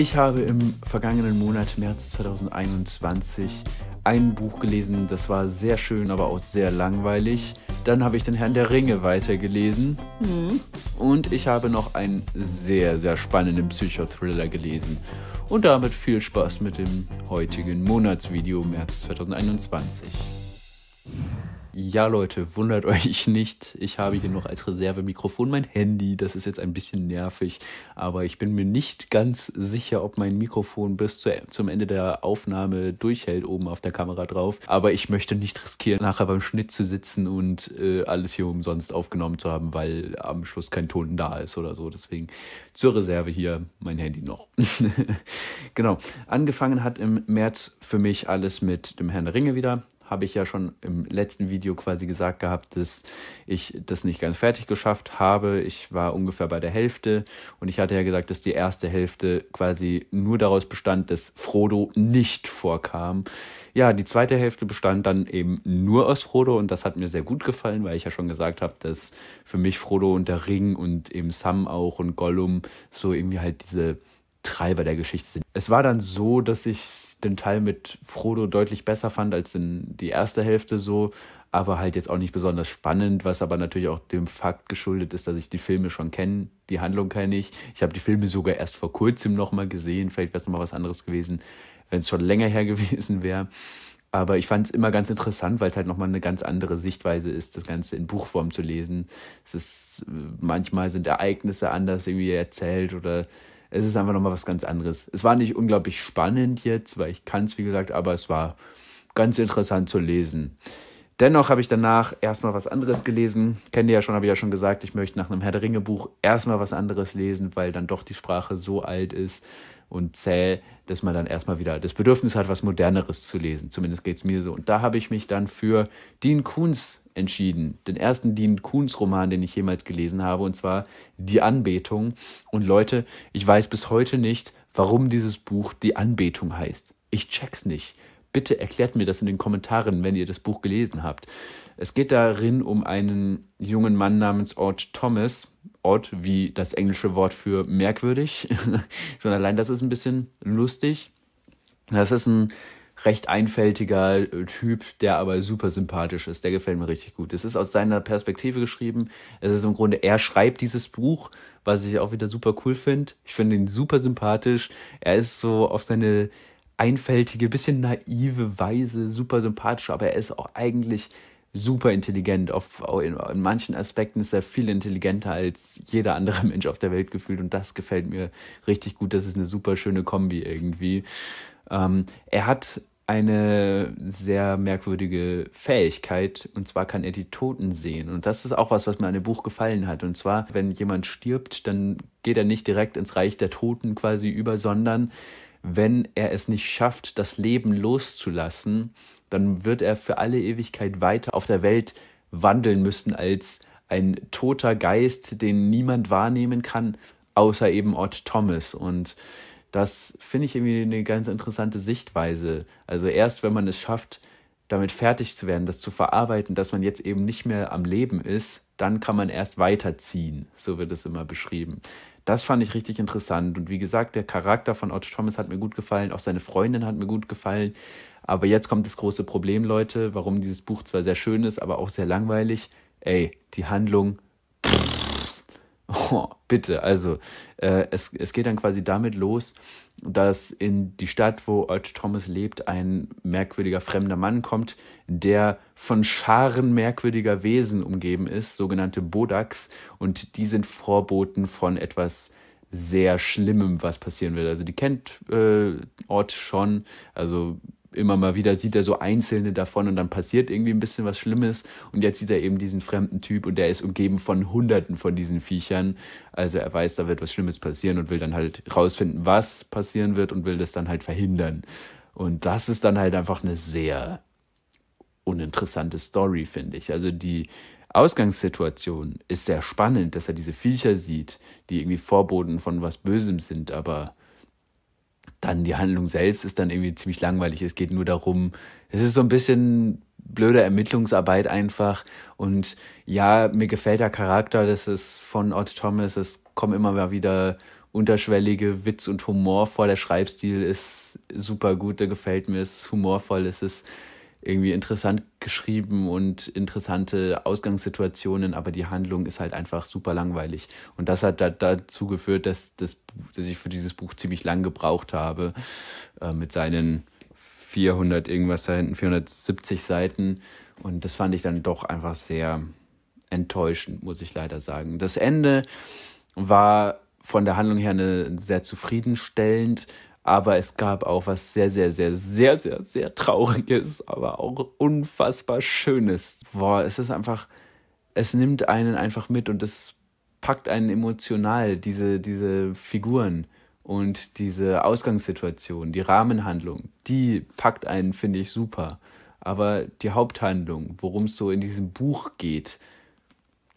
Ich habe im vergangenen Monat März 2021 ein Buch gelesen, das war sehr schön, aber auch sehr langweilig. Dann habe ich den Herrn der Ringe weitergelesen. Mhm. Und ich habe noch einen sehr, sehr spannenden Psychothriller gelesen. Und damit viel Spaß mit dem heutigen Monatsvideo März 2021. Ja, Leute, wundert euch nicht. Ich habe hier noch als Reservemikrofon mein Handy. Das ist jetzt ein bisschen nervig, aber ich bin mir nicht ganz sicher, ob mein Mikrofon bis zu, zum Ende der Aufnahme durchhält, oben auf der Kamera drauf. Aber ich möchte nicht riskieren, nachher beim Schnitt zu sitzen und äh, alles hier umsonst aufgenommen zu haben, weil am Schluss kein Ton da ist oder so. Deswegen zur Reserve hier mein Handy noch. genau. Angefangen hat im März für mich alles mit dem Herrn Ringe wieder habe ich ja schon im letzten Video quasi gesagt gehabt, dass ich das nicht ganz fertig geschafft habe. Ich war ungefähr bei der Hälfte und ich hatte ja gesagt, dass die erste Hälfte quasi nur daraus bestand, dass Frodo nicht vorkam. Ja, die zweite Hälfte bestand dann eben nur aus Frodo und das hat mir sehr gut gefallen, weil ich ja schon gesagt habe, dass für mich Frodo und der Ring und eben Sam auch und Gollum so irgendwie halt diese Treiber der Geschichte sind. Es war dann so, dass ich den Teil mit Frodo deutlich besser fand als in die erste Hälfte so, aber halt jetzt auch nicht besonders spannend, was aber natürlich auch dem Fakt geschuldet ist, dass ich die Filme schon kenne, die Handlung kenne ich. Ich habe die Filme sogar erst vor kurzem nochmal gesehen, vielleicht wäre es nochmal was anderes gewesen, wenn es schon länger her gewesen wäre. Aber ich fand es immer ganz interessant, weil es halt nochmal eine ganz andere Sichtweise ist, das Ganze in Buchform zu lesen. Es ist, äh, manchmal sind Ereignisse anders irgendwie erzählt oder es ist einfach nochmal was ganz anderes. Es war nicht unglaublich spannend jetzt, weil ich kann es, wie gesagt, aber es war ganz interessant zu lesen. Dennoch habe ich danach erstmal was anderes gelesen. Kennt ihr ja schon, habe ich ja schon gesagt, ich möchte nach einem Herr der Ringe Buch erstmal was anderes lesen, weil dann doch die Sprache so alt ist und zäh, dass man dann erstmal wieder das Bedürfnis hat, was Moderneres zu lesen. Zumindest geht es mir so. Und da habe ich mich dann für Dean Kuhns entschieden. Den ersten Dean Kuhns Roman, den ich jemals gelesen habe, und zwar Die Anbetung. Und Leute, ich weiß bis heute nicht, warum dieses Buch Die Anbetung heißt. Ich check's nicht. Bitte erklärt mir das in den Kommentaren, wenn ihr das Buch gelesen habt. Es geht darin um einen jungen Mann namens Ord Thomas. Ord wie das englische Wort für merkwürdig. Schon allein das ist ein bisschen lustig. Das ist ein recht einfältiger äh, Typ, der aber super sympathisch ist. Der gefällt mir richtig gut. Es ist aus seiner Perspektive geschrieben. Es ist im Grunde, er schreibt dieses Buch, was ich auch wieder super cool finde. Ich finde ihn super sympathisch. Er ist so auf seine einfältige, bisschen naive Weise super sympathisch, aber er ist auch eigentlich super intelligent. Auf, in, in, manchen Aspekten ist er viel intelligenter als jeder andere Mensch auf der Welt gefühlt und das gefällt mir richtig gut. Das ist eine super schöne Kombi irgendwie. Ähm, er hat eine sehr merkwürdige Fähigkeit und zwar kann er die Toten sehen und das ist auch was, was mir an dem Buch gefallen hat und zwar, wenn jemand stirbt, dann geht er nicht direkt ins Reich der Toten quasi über, sondern wenn er es nicht schafft, das Leben loszulassen, dann wird er für alle Ewigkeit weiter auf der Welt wandeln müssen als ein toter Geist, den niemand wahrnehmen kann, außer eben Ott Thomas und das finde ich irgendwie eine ganz interessante Sichtweise. Also erst wenn man es schafft, damit fertig zu werden, das zu verarbeiten, dass man jetzt eben nicht mehr am Leben ist, dann kann man erst weiterziehen. So wird es immer beschrieben. Das fand ich richtig interessant. Und wie gesagt, der Charakter von Otto Thomas hat mir gut gefallen, auch seine Freundin hat mir gut gefallen. Aber jetzt kommt das große Problem, Leute, warum dieses Buch zwar sehr schön ist, aber auch sehr langweilig. Ey, die Handlung oh, bitte, also äh, es, es geht dann quasi damit los, dass in die Stadt, wo Old Thomas lebt, ein merkwürdiger fremder Mann kommt, der von Scharen merkwürdiger Wesen umgeben ist, sogenannte Bodaks, und die sind Vorboten von etwas sehr Schlimmem, was passieren wird. Also die kennt äh, Ort schon, also immer mal wieder sieht er so einzelne davon und dann passiert irgendwie ein bisschen was Schlimmes und jetzt sieht er eben diesen fremden Typ und der ist umgeben von hunderten von diesen Viechern. Also er weiß, da wird was Schlimmes passieren und will dann halt rausfinden, was passieren wird und will das dann halt verhindern. Und das ist dann halt einfach eine sehr uninteressante Story, finde ich. Also die Ausgangssituation ist sehr spannend, dass er diese Viecher sieht, die irgendwie Vorboten von was Bösem sind, aber dann die Handlung selbst ist dann irgendwie ziemlich langweilig. Es geht nur darum, es ist so ein bisschen blöde Ermittlungsarbeit einfach. Und ja, mir gefällt der Charakter, das ist von Ott Thomas, es kommen immer mal wieder unterschwellige Witz und Humor vor. Der Schreibstil ist super gut, der gefällt mir, es ist humorvoll, es ist irgendwie interessant geschrieben und interessante Ausgangssituationen, aber die Handlung ist halt einfach super langweilig. Und das hat da, dazu geführt, dass, das, dass ich für dieses Buch ziemlich lang gebraucht habe, äh, mit seinen 400 irgendwas Seiten, 470 Seiten. Und das fand ich dann doch einfach sehr enttäuschend, muss ich leider sagen. Das Ende war von der Handlung her eine sehr zufriedenstellend, aber es gab auch was sehr, sehr, sehr, sehr, sehr, sehr Trauriges, aber auch unfassbar Schönes. Boah, es ist einfach, es nimmt einen einfach mit und es packt einen emotional, diese, diese Figuren und diese Ausgangssituation, die Rahmenhandlung, die packt einen, finde ich, super. Aber die Haupthandlung, worum es so in diesem Buch geht,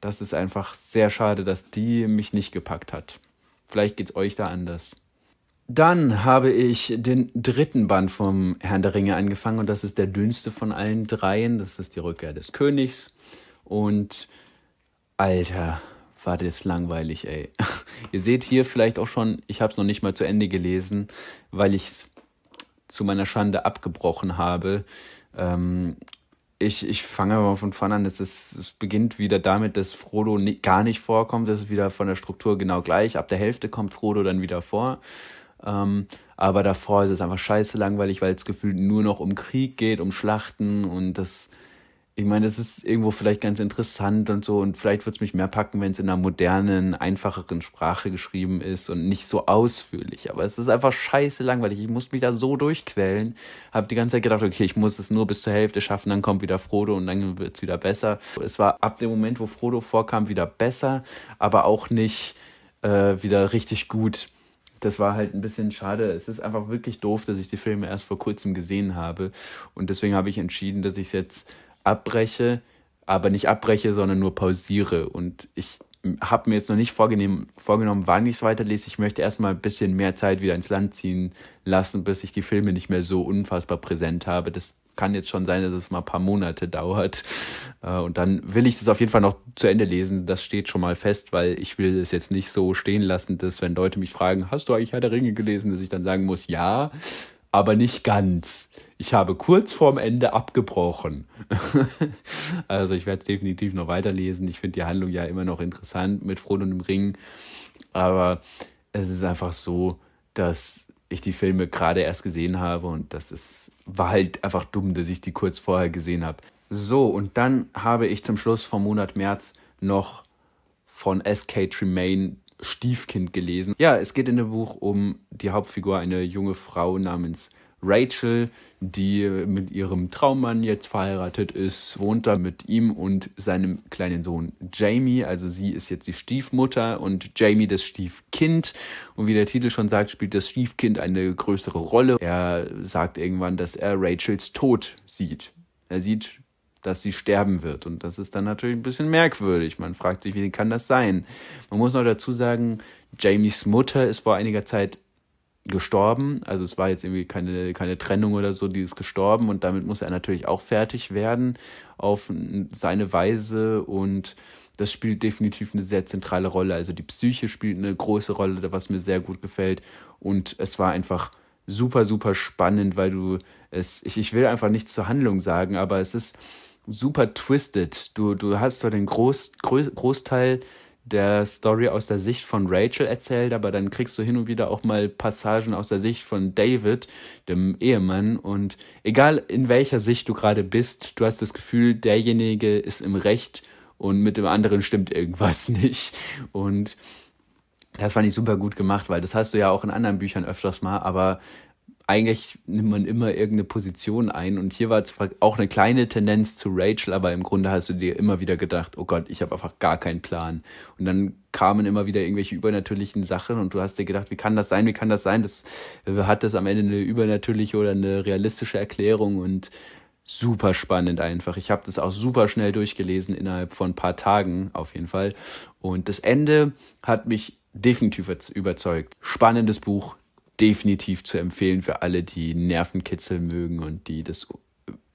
das ist einfach sehr schade, dass die mich nicht gepackt hat. Vielleicht geht es euch da anders. Dann habe ich den dritten Band vom Herrn der Ringe angefangen und das ist der dünnste von allen dreien. Das ist die Rückkehr des Königs. Und Alter, war das langweilig, ey. Ihr seht hier vielleicht auch schon, ich habe es noch nicht mal zu Ende gelesen, weil ich es zu meiner Schande abgebrochen habe. Ähm, ich, ich fange mal von vorne an. Es, ist, es beginnt wieder damit, dass Frodo nie, gar nicht vorkommt. Das ist wieder von der Struktur genau gleich. Ab der Hälfte kommt Frodo dann wieder vor. Ähm, aber davor ist es einfach scheiße langweilig, weil es gefühlt nur noch um Krieg geht, um Schlachten und das, ich meine, das ist irgendwo vielleicht ganz interessant und so und vielleicht würde es mich mehr packen, wenn es in einer modernen, einfacheren Sprache geschrieben ist und nicht so ausführlich. Aber es ist einfach scheiße langweilig. Ich musste mich da so durchquälen, habe die ganze Zeit gedacht, okay, ich muss es nur bis zur Hälfte schaffen, dann kommt wieder Frodo und dann wird es wieder besser. Es war ab dem Moment, wo Frodo vorkam, wieder besser, aber auch nicht äh, wieder richtig gut das war halt ein bisschen schade. Es ist einfach wirklich doof, dass ich die Filme erst vor kurzem gesehen habe. Und deswegen habe ich entschieden, dass ich es jetzt abbreche, aber nicht abbreche, sondern nur pausiere. Und ich habe mir jetzt noch nicht vorgenommen, wann ich es weiterlese. Ich möchte erstmal ein bisschen mehr Zeit wieder ins Land ziehen lassen, bis ich die Filme nicht mehr so unfassbar präsent habe, dass kann jetzt schon sein, dass es mal ein paar Monate dauert. Äh, und dann will ich das auf jeden Fall noch zu Ende lesen. Das steht schon mal fest, weil ich will es jetzt nicht so stehen lassen, dass wenn Leute mich fragen, hast du eigentlich Herr der Ringe gelesen, dass ich dann sagen muss, ja, aber nicht ganz. Ich habe kurz vorm Ende abgebrochen. also ich werde es definitiv noch weiterlesen. Ich finde die Handlung ja immer noch interessant mit Frodo und dem Ring. Aber es ist einfach so, dass ich die Filme gerade erst gesehen habe und das ist, war halt einfach dumm, dass ich die kurz vorher gesehen habe. So, und dann habe ich zum Schluss vom Monat März noch von S.K. Tremaine Stiefkind gelesen. Ja, es geht in dem Buch um die Hauptfigur, eine junge Frau namens Rachel, die mit ihrem Traummann jetzt verheiratet ist, wohnt da mit ihm und seinem kleinen Sohn Jamie. Also sie ist jetzt die Stiefmutter und Jamie das Stiefkind. Und wie der Titel schon sagt, spielt das Stiefkind eine größere Rolle. Er sagt irgendwann, dass er Rachels Tod sieht. Er sieht, dass sie sterben wird. Und das ist dann natürlich ein bisschen merkwürdig. Man fragt sich, wie kann das sein? Man muss noch dazu sagen, Jamies Mutter ist vor einiger Zeit gestorben. Also es war jetzt irgendwie keine, keine Trennung oder so, die ist gestorben und damit muss er natürlich auch fertig werden auf seine Weise und das spielt definitiv eine sehr zentrale Rolle. Also die Psyche spielt eine große Rolle, was mir sehr gut gefällt und es war einfach super, super spannend, weil du es, ich, ich will einfach nichts zur Handlung sagen, aber es ist super twisted. Du, du hast zwar den Groß, Großteil der Story aus der Sicht von Rachel erzählt, aber dann kriegst du hin und wieder auch mal Passagen aus der Sicht von David, dem Ehemann. Und egal in welcher Sicht du gerade bist, du hast das Gefühl, derjenige ist im Recht und mit dem anderen stimmt irgendwas nicht. Und das fand ich super gut gemacht, weil das hast du ja auch in anderen Büchern öfters mal, aber eigentlich nimmt man immer irgendeine Position ein. Und hier war zwar auch eine kleine Tendenz zu Rachel, aber im Grunde hast du dir immer wieder gedacht, oh Gott, ich habe einfach gar keinen Plan. Und dann kamen immer wieder irgendwelche übernatürlichen Sachen und du hast dir gedacht, wie kann das sein, wie kann das sein? Das äh, hat das am Ende eine übernatürliche oder eine realistische Erklärung und super spannend einfach. Ich habe das auch super schnell durchgelesen, innerhalb von ein paar Tagen auf jeden Fall. Und das Ende hat mich definitiv überzeugt. Spannendes Buch, definitiv zu empfehlen für alle, die Nervenkitzel mögen und die das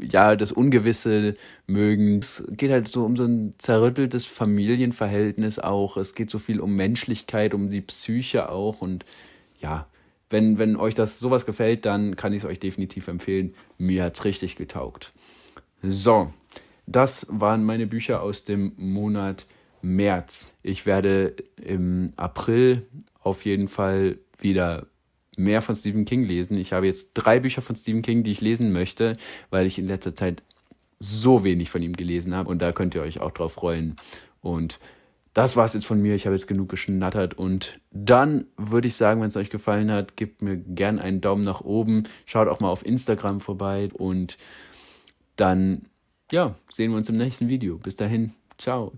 ja, das Ungewisse mögen. Es geht halt so um so ein zerrütteltes Familienverhältnis auch. Es geht so viel um Menschlichkeit, um die Psyche auch. Und ja, wenn, wenn euch das sowas gefällt, dann kann ich es euch definitiv empfehlen. Mir hat's richtig getaugt. So, das waren meine Bücher aus dem Monat März. Ich werde im April auf jeden Fall wieder mehr von Stephen King lesen. Ich habe jetzt drei Bücher von Stephen King, die ich lesen möchte, weil ich in letzter Zeit so wenig von ihm gelesen habe und da könnt ihr euch auch drauf freuen. Und das war es jetzt von mir. Ich habe jetzt genug geschnattert und dann würde ich sagen, wenn es euch gefallen hat, gebt mir gern einen Daumen nach oben. Schaut auch mal auf Instagram vorbei und dann ja, sehen wir uns im nächsten Video. Bis dahin, ciao.